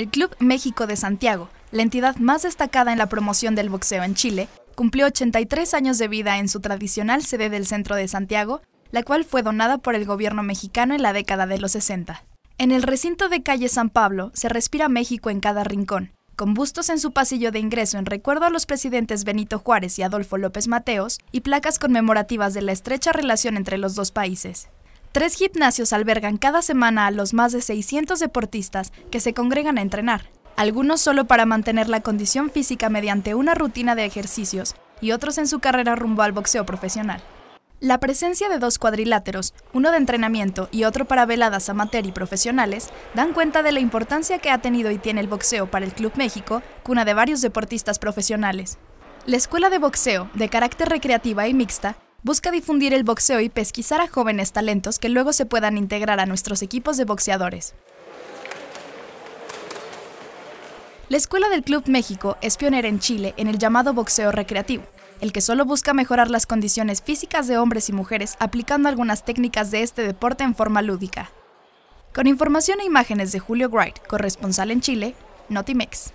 El Club México de Santiago, la entidad más destacada en la promoción del boxeo en Chile, cumplió 83 años de vida en su tradicional sede del centro de Santiago, la cual fue donada por el gobierno mexicano en la década de los 60. En el recinto de calle San Pablo se respira México en cada rincón, con bustos en su pasillo de ingreso en recuerdo a los presidentes Benito Juárez y Adolfo López Mateos, y placas conmemorativas de la estrecha relación entre los dos países. Tres gimnasios albergan cada semana a los más de 600 deportistas que se congregan a entrenar, algunos solo para mantener la condición física mediante una rutina de ejercicios y otros en su carrera rumbo al boxeo profesional. La presencia de dos cuadriláteros, uno de entrenamiento y otro para veladas amateur y profesionales, dan cuenta de la importancia que ha tenido y tiene el boxeo para el Club México, cuna de varios deportistas profesionales. La escuela de boxeo, de carácter recreativa y mixta, busca difundir el boxeo y pesquisar a jóvenes talentos que luego se puedan integrar a nuestros equipos de boxeadores. La Escuela del Club México es pionera en Chile en el llamado boxeo recreativo, el que solo busca mejorar las condiciones físicas de hombres y mujeres aplicando algunas técnicas de este deporte en forma lúdica. Con información e imágenes de Julio Wright, corresponsal en Chile, Notimex.